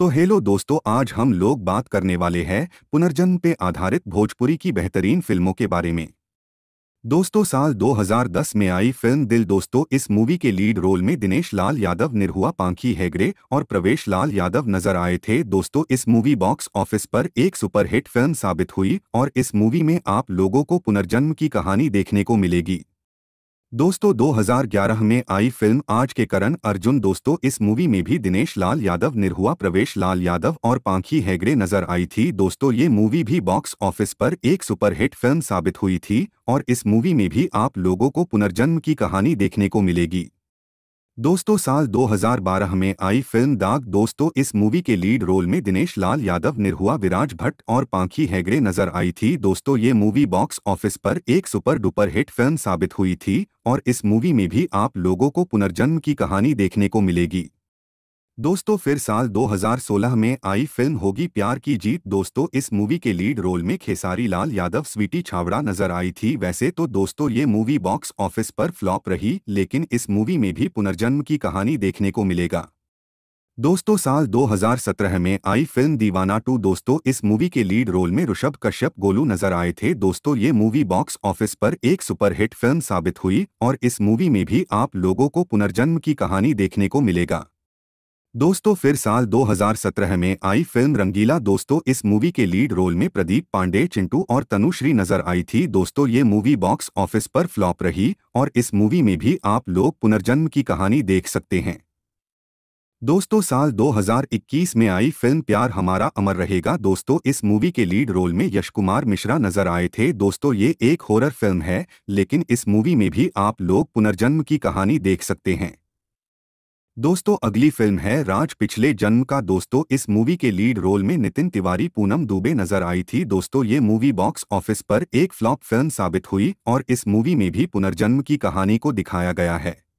तो हेलो दोस्तों आज हम लोग बात करने वाले हैं पुनर्जन्म पे आधारित भोजपुरी की बेहतरीन फिल्मों के बारे में दोस्तों साल 2010 में आई फिल्म दिल दोस्तों इस मूवी के लीड रोल में दिनेश लाल यादव निरहुआ पांखी हेगड़े और प्रवेश लाल यादव नजर आए थे दोस्तों इस मूवी बॉक्स ऑफिस पर एक सुपरहिट फिल्म साबित हुई और इस मूवी में आप लोगों को पुनर्जन्म की कहानी देखने को मिलेगी दोस्तों 2011 में आई फिल्म आज के करण अर्जुन दोस्तों इस मूवी में भी दिनेश लाल यादव निरहुआ प्रवेश लाल यादव और पांखी हेगड़े नजर आई थी दोस्तों ये मूवी भी बॉक्स ऑफिस पर एक सुपरहिट फिल्म साबित हुई थी और इस मूवी में भी आप लोगों को पुनर्जन्म की कहानी देखने को मिलेगी दोस्तों साल 2012 में आई फिल्म दाग दोस्तों इस मूवी के लीड रोल में दिनेश लाल यादव निरहुआ विराज भट्ट और पांखी हैगरे नजर आई थी दोस्तों ये मूवी बॉक्स ऑफिस पर एक सुपर डुपर हिट फिल्म साबित हुई थी और इस मूवी में भी आप लोगों को पुनर्जन्म की कहानी देखने को मिलेगी दोस्तों फिर साल 2016 में आई फिल्म होगी प्यार की जीत दोस्तों इस मूवी के लीड रोल में खेसारी लाल यादव स्वीटी छावड़ा नजर आई थी वैसे तो दोस्तों ये मूवी बॉक्स ऑफिस पर फ्लॉप रही लेकिन इस मूवी में भी पुनर्जन्म की कहानी देखने को मिलेगा दोस्तों साल 2017 में आई फिल्म दीवाना टू दोस्तों इस मूवी के लीड रोल में ऋषभ कश्यप गोलू नजर आए थे दोस्तों ये मूवी बॉक्स ऑफिस पर एक सुपरहिट फिल्म साबित हुई और इस मूवी में भी आप लोगों को पुनर्जन्म की कहानी देखने को मिलेगा दोस्तों फिर साल 2017 में आई फिल्म रंगीला दोस्तों इस मूवी के लीड रोल में प्रदीप पांडे चिंटू और तनुश्री नजर आई थी दोस्तों ये मूवी बॉक्स ऑफिस पर फ्लॉप रही और इस मूवी में भी आप लोग पुनर्जन्म की कहानी देख सकते हैं दोस्तों साल 2021 में आई फिल्म प्यार हमारा अमर रहेगा दोस्तों इस मूवी के लीड रोल में यश कुमार मिश्रा नजर आए थे दोस्तों ये एक हॉरर फिल्म है लेकिन इस मूवी में भी आप लोग पुनर्जन्म की कहानी देख सकते हैं दोस्तों अगली फिल्म है राज पिछले जन्म का दोस्तों इस मूवी के लीड रोल में नितिन तिवारी पूनम दुबे नजर आई थी दोस्तों ये मूवी बॉक्स ऑफिस पर एक फ्लॉप फिल्म साबित हुई और इस मूवी में भी पुनर्जन्म की कहानी को दिखाया गया है